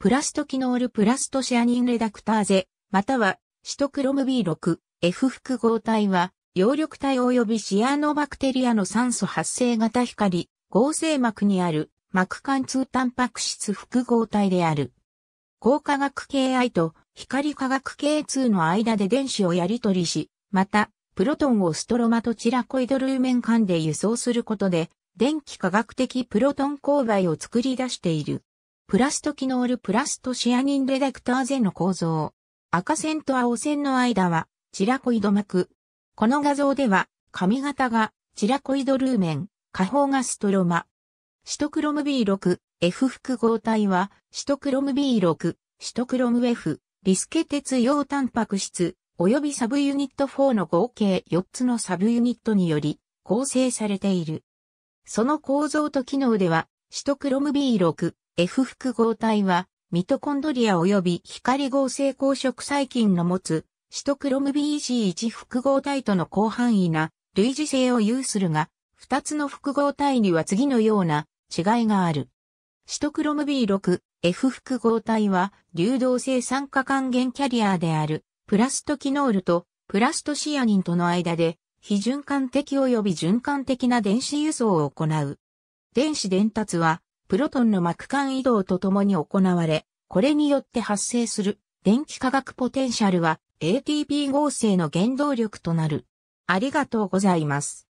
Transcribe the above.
プラストキノールプラストシアニンレダクターゼ、または、シトクロム B6、F 複合体は、葉緑体及びシアノバクテリアの酸素発生型光、合成膜にある膜貫通タンパク質複合体である。光化学系 I と光化学系2の間で電子をやり取りし、また、プロトンをストロマとチラコイドルーメン間で輸送することで、電気化学的プロトン勾配を作り出している。プラストキノールプラストシアニンレダクターゼの構造。赤線と青線の間は、チラコイド膜。この画像では、髪型が、チラコイドルーメン、下方がストロマ。シトクロム B6、F 複合体は、シトクロム B6、シトクロム F、リスケ鉄溶タンパク質、及びサブユニット4の合計4つのサブユニットにより、構成されている。その構造と機能では、シトクロム B6、F 複合体は、ミトコンドリア及び光合成光色細菌の持つ、シトクロム b g c 1複合体との広範囲な類似性を有するが、二つの複合体には次のような違いがある。シトクロム B6、F 複合体は流動性酸化還元キャリアである、プラストキノールとプラストシアニンとの間で、非循環的及び循環的な電子輸送を行う。電子伝達はプロトンの膜間移動とともに行われ、これによって発生する電気化学ポテンシャルは ATP 合成の原動力となる。ありがとうございます。